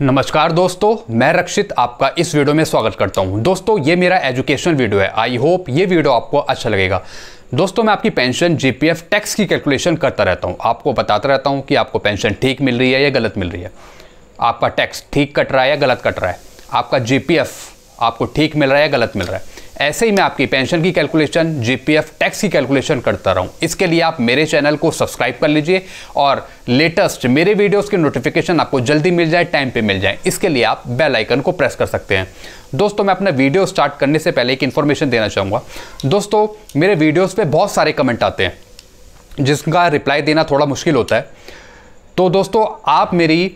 नमस्कार दोस्तों मैं रक्षित आपका इस वीडियो में स्वागत करता हूं दोस्तों ये मेरा एजुकेशनल वीडियो है आई होप ये वीडियो आपको अच्छा लगेगा दोस्तों मैं आपकी पेंशन जीपीएफ टैक्स की कैलकुलेशन करता रहता हूं आपको बताता रहता हूं कि आपको पेंशन ठीक मिल रही है या गलत मिल रही है आपका टैक्स ठीक कट रहा है या गलत कट रहा है आपका जी आपको ठीक मिल रहा है या गलत मिल रहा है ऐसे ही मैं आपकी पेंशन की कैलकुलेशन जीपीएफ टैक्स की कैलकुलेशन करता रहूं इसके लिए आप मेरे चैनल को सब्सक्राइब कर लीजिए और लेटेस्ट मेरे वीडियोस के नोटिफिकेशन आपको जल्दी मिल जाए टाइम पे मिल जाए इसके लिए आप बेल आइकन को प्रेस कर सकते हैं दोस्तों मैं अपना वीडियो स्टार्ट करने से पहले एक इन्फॉर्मेशन देना चाहूँगा दोस्तों मेरे वीडियोज़ पर बहुत सारे कमेंट आते हैं जिसका रिप्लाई देना थोड़ा मुश्किल होता है तो दोस्तों आप मेरी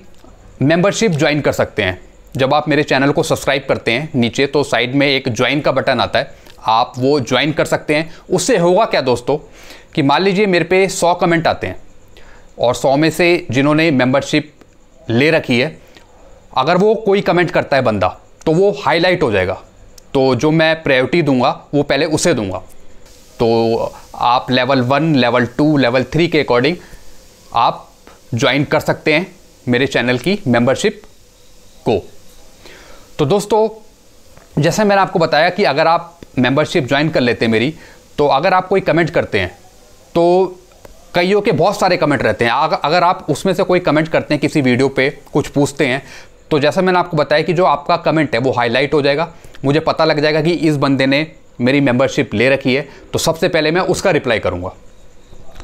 मेंबरशिप ज्वाइन कर सकते हैं जब आप मेरे चैनल को सब्सक्राइब करते हैं नीचे तो साइड में एक ज्वाइन का बटन आता है आप वो ज्वाइन कर सकते हैं उससे होगा क्या दोस्तों कि मान लीजिए मेरे पे सौ कमेंट आते हैं और सौ में से जिन्होंने मेंबरशिप ले रखी है अगर वो कोई कमेंट करता है बंदा तो वो हाईलाइट हो जाएगा तो जो मैं प्रायोरिटी दूंगा वो पहले उसे दूंगा तो आप level one level two level three के अकॉर्डिंग आप ज्वाइन कर सकते हैं मेरे चैनल की मेंबरशिप को तो दोस्तों जैसे मैंने आपको बताया कि अगर आप मेंबरशिप ज्वाइन कर लेते हैं मेरी तो अगर आप कोई कमेंट करते हैं तो कईयों के बहुत सारे कमेंट रहते हैं अगर आप उसमें से कोई कमेंट करते हैं किसी वीडियो पे कुछ पूछते हैं तो जैसा मैंने आपको बताया कि जो आपका कमेंट है वो हाईलाइट हो जाएगा मुझे पता लग जाएगा कि इस बंदे ने मेरी मेंबरशिप ले रखी है तो सबसे पहले मैं उसका रिप्लाई करूँगा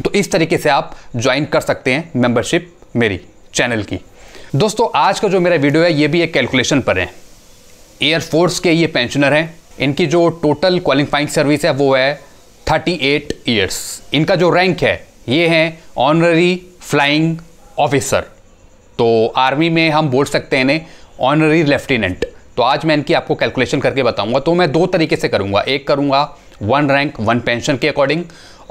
तो इस तरीके से आप ज्वाइन कर सकते हैं मेंबरशिप मेरी चैनल की दोस्तों आज का जो मेरा वीडियो है ये भी एक कैलकुलेशन पर है एयरफोर्स के ये पेंशनर हैं इनकी जो टोटल क्वालिफाइंग सर्विस है वो है 38 एट ईयर्स इनका जो रैंक है ये है ऑनररी फ्लाइंग ऑफिसर तो आर्मी में हम बोल सकते हैं इन्हें ऑनररी लेफ्टिनेंट तो आज मैं इनकी आपको कैलकुलेशन करके बताऊंगा तो मैं दो तरीके से करूंगा एक करूंगा वन रैंक वन पेंशन के अकॉर्डिंग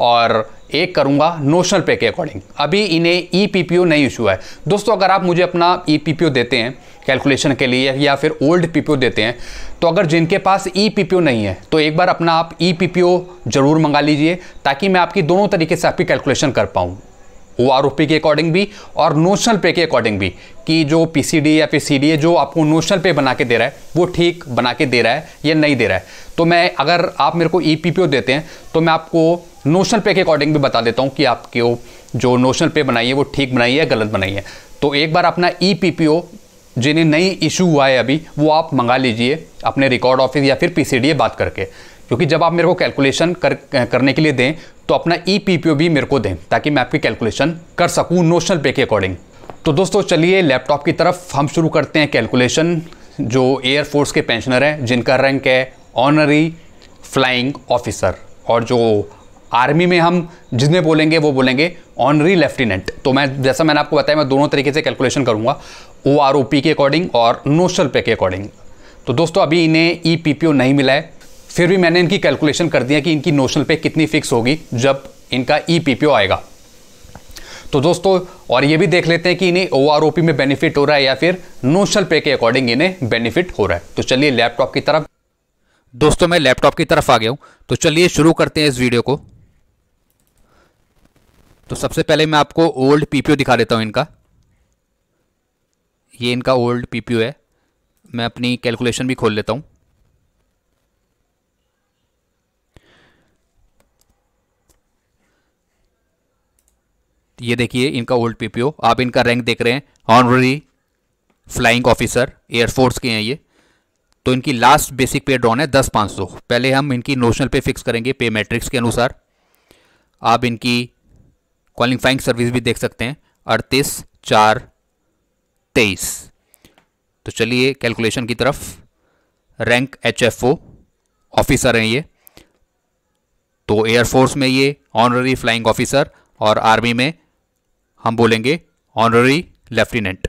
और एक करूंगा नोशनल पे के अकॉर्डिंग अभी इन्हें ई पी पी ओ नहीं इशू है दोस्तों अगर आप मुझे अपना ई पी पी ओ देते हैं कैलकुलेशन के लिए या फिर ओल्ड पीपीओ पी ओ देते हैं तो अगर जिनके पास ई पी पी ओ नहीं है तो एक बार अपना आप ई पी पी ओ जरूर मंगा लीजिए ताकि मैं आपकी दोनों तरीके से आपकी कैलकुलेशन कर पाऊँ ओ आर के अकॉर्डिंग भी और नोशनल पे के अकॉर्डिंग भी कि जो पी या फिर सी जो आपको नोशनल पे बना के दे रहा है वो ठीक बना के दे रहा है या नहीं दे रहा है तो मैं अगर आप मेरे को ई e देते हैं तो मैं आपको नोशनल पे के अकॉर्डिंग भी बता देता हूँ कि आपके वो जो नोशनल पे बनाई है वो ठीक बनाई है गलत बनाई है तो एक बार अपना ई e पी जिन्हें नई इशू हुआ है अभी वो आप मंगा लीजिए अपने रिकॉर्ड ऑफिस या फिर पी बात करके क्योंकि जब आप मेरे को कैलकुलेशन कर करने के लिए दें तो अपना ई पी पी ओ भी मेरे को दें ताकि मैं आपकी कैलकुलेशन कर सकूँ नोशनल पे के अकॉर्डिंग तो दोस्तों चलिए लैपटॉप की तरफ हम शुरू करते हैं कैलकुलेशन जो एयरफोर्स के पेंशनर हैं जिनका रैंक है ऑनरी फ्लाइंग ऑफिसर और जो आर्मी में हम जिसमें बोलेंगे वो बोलेंगे ऑनरी लेफ्टिनेंट तो मैं जैसा मैंने आपको बताया मैं दोनों तरीके से कैलकुलेशन करूँगा ओ आर ओ पी के अकॉर्डिंग और नोशल पे के अकॉर्डिंग तो दोस्तों अभी इन्हें ई पी पी ओ नहीं मिला है फिर भी मैंने इनकी कैलकुलेशन कर दिया कि इनकी नोशनल पे कितनी फिक्स होगी जब इनका ई e आएगा तो दोस्तों और ये भी देख लेते हैं कि इन्हें ओ में बेनिफिट हो रहा है या फिर नोशनल पे के अकॉर्डिंग इन्हें बेनिफिट हो रहा है तो चलिए लैपटॉप की तरफ दोस्तों मैं लैपटॉप की तरफ आ गया हूं तो चलिए शुरू करते हैं इस वीडियो को तो सबसे पहले मैं आपको ओल्ड पीपीओ दिखा देता हूं इनका ये इनका ओल्ड पीपीओ है मैं अपनी कैलकुलेशन भी खोल लेता हूं ये देखिए इनका ओल्ड पीपीओ आप इनका रैंक देख रहे हैं ऑनररी फ्लाइंग ऑफिसर एयरफोर्स के हैं ये तो इनकी लास्ट बेसिक पे ड्रॉन है दस पाँच सौ पहले हम इनकी नोशनल पे फिक्स करेंगे पे मैट्रिक्स के अनुसार आप इनकी क्वालिफाइंग सर्विस भी देख सकते हैं अड़तीस चार तेईस तो चलिए कैलकुलेशन की तरफ rank H F O officer हैं ये तो एयरफोर्स में ये ऑनररी फ्लाइंग ऑफिसर और आर्मी में हम बोलेंगे ऑनररी लेफ्टिनेंट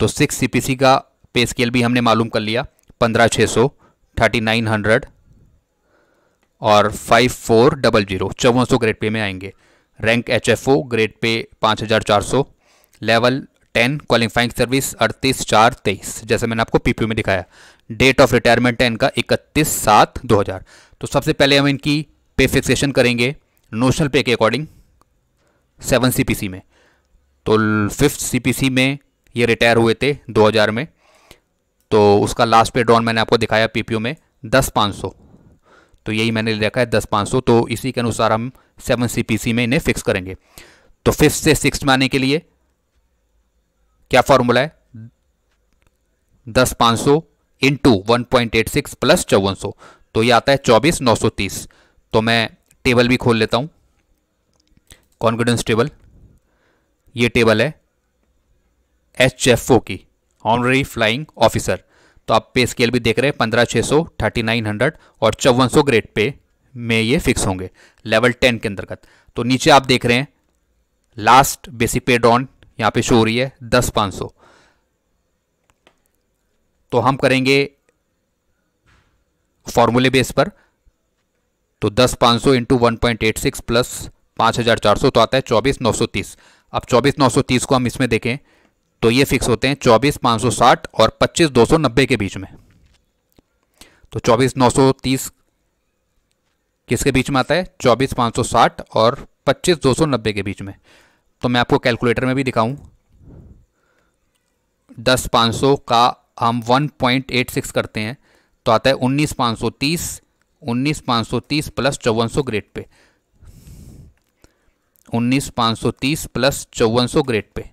तो सिक्स सीपीसी का पे स्केल भी हमने मालूम कर लिया पंद्रह छः सौ थर्टी नाइन हंड्रेड और फाइव फोर डबल जीरो चौवन सौ ग्रेड पे में आएंगे rank H F O grade pay पाँच हज़ार चार सौ लेवल टेन क्वालिफाइंग सर्विस अड़तीस चार तेईस जैसे मैंने आपको पीपीओ में दिखाया डेट ऑफ रिटायरमेंट है इनका इकतीस सात दो हज़ार तो सबसे पहले हम इनकी पे फिक्सेशन करेंगे नोशनल पे के according seven C P C में तो फिफ्थ सीपीसी में ये रिटायर हुए थे 2000 में तो उसका लास्ट पे ड्रॉन मैंने आपको दिखाया पीपीओ में दस पाँच सौ तो यही मैंने रखा है दस पाँच सौ तो इसी के अनुसार हम सेवन सी में इन्हें फिक्स करेंगे तो फिफ्थ से सिक्स में आने के लिए क्या फॉर्मूला है दस पाँच सौ into one point eight six plus चौवन सौ तो ये आता है चौबीस नौ सौ तीस तो मैं टेबल भी खोल लेता हूँ कॉन्फिडेंस टेबल ये टेबल है एच एफ ओ की ऑनरी फ्लाइंग ऑफिसर तो आप पे स्केल भी देख रहे हैं पंद्रह छः सौ थर्टी नाइन हंड्रेड और चौवन सौ ग्रेड पे में ये फिक्स होंगे लेवल टेन के अंतर्गत तो नीचे आप देख रहे हैं लास्ट बेसिक पे डॉन यहाँ पे शो हो रही है दस पाँच सौ तो हम करेंगे फॉर्मूले बेस पर तो दस पाँच सौ into one point eight six plus पाँच हज़ार चार सौ तो आता है चौबीस नौ सौ तीस अब चौबीस नौ सौ तीस को हम इसमें देखें तो ये फिक्स होते हैं चौबीस पाँच सौ साठ और पच्चीस दो सौ नब्बे के बीच में तो चौबीस नौ सौ तीस किसके बीच में आता है चौबीस पाँच सौ साठ और पच्चीस दो सौ नब्बे के बीच में तो मैं आपको कैलकुलेटर में भी दिखाऊं दस पाँच सौ का हम वन पॉइंट एट सिक्स करते हैं तो आता है उन्नीस पाँच सौ तीस उन्नीस पाँच सौ तीस प्लस चौवन सौ ग्रेड पे उन्नीस पाँच सौ तीस प्लस चौवन सौ ग्रेड पे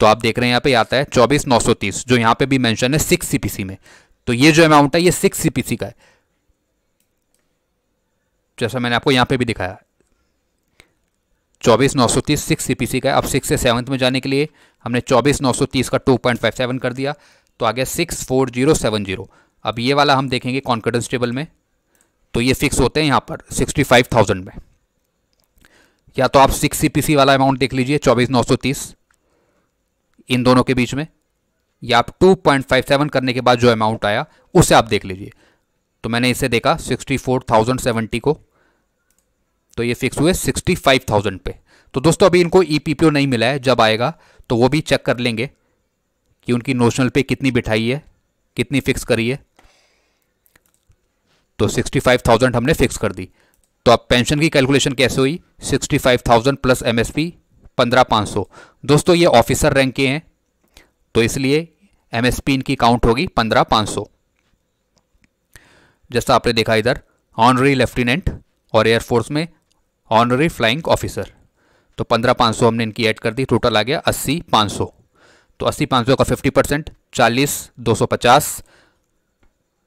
तो आप देख रहे हैं यहाँ पे आता है चौबीस नौ सौ तीस जो यहाँ पे भी मेंशन है सिक्स सीपीसी में तो ये जो अमाउंट है ये सिक्स सीपीसी का है जैसा मैंने आपको यहाँ पे भी दिखाया चौबीस नौ सौ तीस सिक्स सी का है अब सिक्स से सेवन्थ में जाने के लिए हमने चौबीस नौ सौ तीस का टू पॉइंट फाइव सेवन कर दिया तो आ गया six four zero seven zero अब ये वाला हम देखेंगे कॉन्फिडेंस टेबल में तो ये फिक्स होते हैं यहाँ पर सिक्सटी फाइव थाउजेंड में या तो आप सिक्स सी वाला अमाउंट देख लीजिए चौबीस नौ सौ तीस इन दोनों के बीच में या आप टू पॉइंट फाइव सेवन करने के बाद जो अमाउंट आया उसे आप देख लीजिए तो मैंने इसे देखा सिक्सटी फोर थाउजेंड सेवेंटी को तो ये फिक्स हुए सिक्सटी फाइव थाउजेंड पे तो दोस्तों अभी इनको ई पी पी ओ नहीं मिला है जब आएगा तो वो भी चेक कर लेंगे कि उनकी नोशनल पे कितनी बिठाई है कितनी फिक्स करी है तो सिक्सटी फाइव थाउजेंड हमने फिक्स कर दी तो अब पेंशन की कैलकुलेशन कैसे हुई sixty five thousand plus M S P पंद्रह सौ दोस्तों ये ऑफिसर रैंक के हैं तो इसलिए एम इनकी काउंट होगी पंद्रह सौ जैसा आपने देखा इधर ऑनरी लेफ्टिनेंट और एयरफोर्स में ऑनरी फ्लाइंग ऑफिसर तो पंद्रह पाँच सौ हमने इनकी ऐड कर दी टोटल आ गया अस्सी पाँच सौ तो अस्सी पाँच सौ का फिफ्टी परसेंट चालीस दो सौ पचास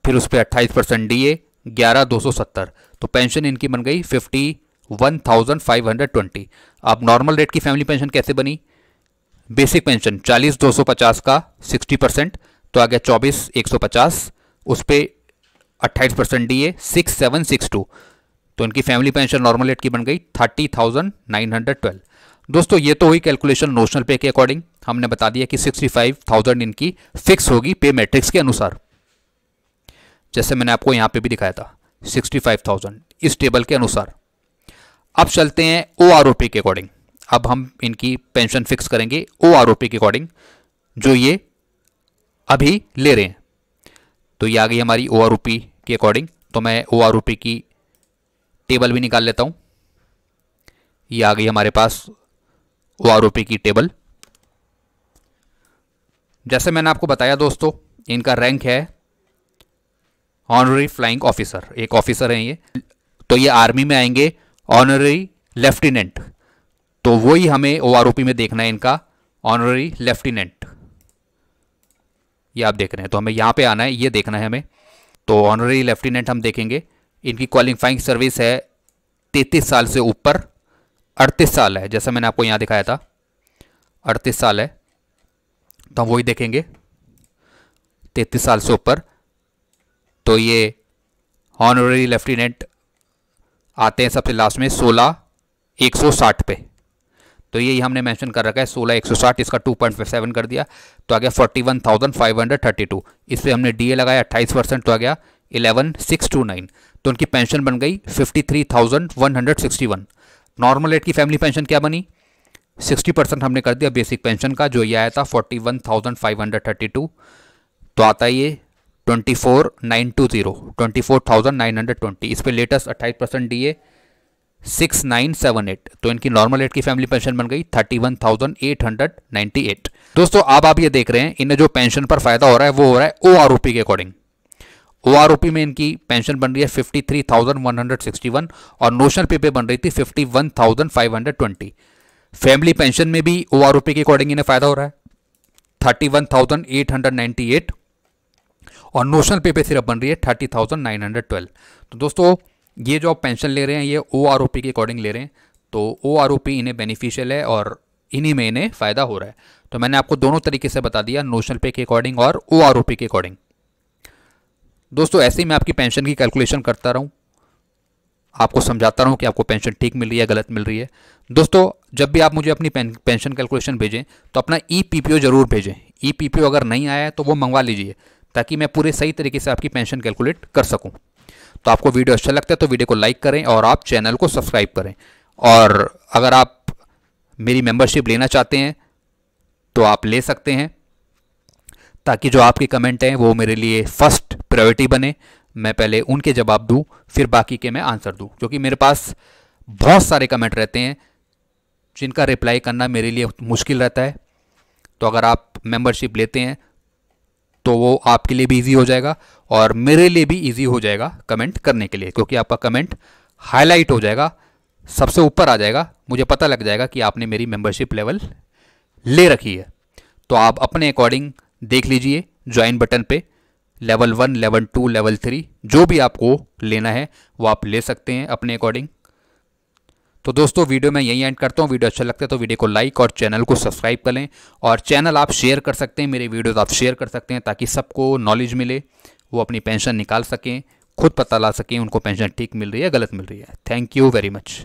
फिर उस पर अट्ठाईस परसेंट डी ए ग्यारह दो सौ सत्तर तो पेंशन इनकी बन गई fifty one thousand five hundred twenty अब नॉर्मल रेट की फैमिली पेंशन कैसे बनी बेसिक पेंशन चालीस दो सौ पचास का सिक्सटी परसेंट तो आ गया चौबीस एक सौ पचास उस पर अट्ठाईस percent D A six seven six two तो इनकी फैमिली पेंशन नॉर्मल रेट की बन गई thirty thousand nine hundred twelve दोस्तों ये तो हुई कैलकुलेशन नोशनल पे के अकॉर्डिंग हमने बता दिया कि सिक्सटी फाइव थाउजेंड इनकी फिक्स होगी पे मैट्रिक्स के अनुसार जैसे मैंने आपको यहाँ पे भी दिखाया था 65,000 इस टेबल के अनुसार अब चलते हैं ओ आर ओ पी के अकॉर्डिंग अब हम इनकी पेंशन फिक्स करेंगे ओ आर ओ पी के अकॉर्डिंग जो ये अभी ले रहे हैं तो ये आ गई हमारी ओ आर ओ पी के अकॉर्डिंग तो मैं ओ आर ओ पी की टेबल भी निकाल लेता हूँ ये आ गई हमारे पास ओ आर ओ पी की टेबल जैसे मैंने आपको बताया दोस्तों इनका रैंक है ऑनररी फ्लाइंग ऑफिसर एक ऑफिसर हैं ये तो ये आर्मी में आएंगे ऑनररी लेफ्टिनेंट तो वही हमें ओ में देखना है इनका ऑनररी लेफ्टिनेंट ये आप देख रहे हैं तो हमें यहाँ पे आना है ये देखना है हमें तो ऑनररी लेफ्टिनेंट हम देखेंगे इनकी क्वालिफाइंग सर्विस है तैतीस साल से ऊपर अड़तीस साल है जैसा मैंने आपको यहाँ दिखाया था अड़तीस साल है तो हम वही देखेंगे तैतीस साल से ऊपर तो ये ऑनररी लेफ्टिनेंट आते हैं सबसे लास्ट में सोलह एक सौ साठ पे तो ये हमने मेंशन कर रखा है सोलह एक सौ साठ इसका टू पॉइंट सेवन कर दिया तो आ गया forty one thousand five hundred thirty two इस पर हमने डी ए लगाया अट्ठाईस परसेंट तो आ गया इलेवन सिक्स टू नाइन तो उनकी पेंशन बन गई fifty three thousand one hundred sixty one normal rate की फैमिली पेंशन क्या बनी सिक्सटी परसेंट हमने कर दिया बेसिक पेंशन का जो ये आया था forty one thousand five hundred thirty two तो आता ये twenty four nine two zero twenty four thousand nine hundred twenty इस पर लेटेस्ट अट्ठाईस percent D A six nine seven eight तो इनकी नॉर्मल एट की फैमिली पेंशन बन गई thirty one thousand eight hundred ninety eight दोस्तों अब आप ये देख रहे हैं इन्हें जो पेंशन पर फायदा हो रहा है वो हो रहा है ओ आर ओ पी के according O R O P में इनकी पेंशन बन रही है fifty three thousand one hundred sixty one और नोशनल पे पे बन रही थी fifty one thousand five hundred twenty family pension में भी ओ आर ओ पी के अकॉर्डिंग इन्हें फायदा हो रहा है thirty one thousand eight hundred ninety eight और नोशनल पे पे सिर्फ बन रही है thirty thousand nine hundred twelve तो दोस्तों ये जो आप पेंशन ले रहे हैं ये ओ आर ओ पी के अकॉर्डिंग ले रहे हैं तो ओ आर ओ पी इन्हें बेनिफिशियल है और इन्हीं में इन्हें फ़ायदा हो रहा है तो मैंने आपको दोनों तरीके से बता दिया नोशनल पे के अकॉर्डिंग और ओ आर ओ पी के अकॉर्डिंग दोस्तों ऐसे ही मैं आपकी पेंशन की कैलकुलेशन करता रहूँ आपको समझाता रहा हूँ कि आपको पेंशन ठीक मिल रही है गलत मिल रही है दोस्तों जब भी आप मुझे अपनी पेंशन कैलकुलेशन भेजें तो अपना E e P P O ज़रूर भेजें ई पी पी ओ अगर नहीं आया है तो वो मंगवा लीजिए ताकि मैं पूरे सही तरीके से आपकी पेंशन कैलकुलेट कर सकूँ तो आपको वीडियो अच्छा लगता है तो वीडियो को लाइक करें और आप चैनल को सब्सक्राइब करें और अगर आप मेरी मेंबरशिप लेना चाहते हैं तो आप ले सकते हैं ताकि जो आपके कमेंट हैं वो मेरे लिए फर्स्ट प्रायोरिटी बने मैं पहले उनके जवाब दूँ फिर बाकी के मैं आंसर दूँ क्योंकि मेरे पास बहुत सारे कमेंट रहते हैं जिनका रिप्लाई करना मेरे लिए मुश्किल रहता है तो अगर आप मेंबरशिप लेते हैं तो वो आपके लिए भी ईजी हो जाएगा और मेरे लिए भी ईजी हो जाएगा कमेंट करने के लिए क्योंकि आपका कमेंट हाईलाइट हो जाएगा सबसे ऊपर आ जाएगा मुझे पता लग जाएगा कि आपने मेरी मेंबरशिप लेवल ले रखी है तो आप अपने अकॉर्डिंग देख लीजिए join button pay level one level two level three जो भी आपको लेना है वो आप ले सकते हैं अपने अकॉर्डिंग तो दोस्तों वीडियो में यही एंड करता हूँ वीडियो अच्छा लगता है तो वीडियो को लाइक और चैनल को सब्सक्राइब करें और चैनल आप शेयर कर सकते हैं मेरे वीडियोज़ आप शेयर कर सकते हैं ताकि सबको नॉलेज मिले वो अपनी पेंशन निकाल सकें खुद पता ला सकें उनको पेंशन ठीक मिल रही है गलत मिल रही है थैंक यू वेरी मच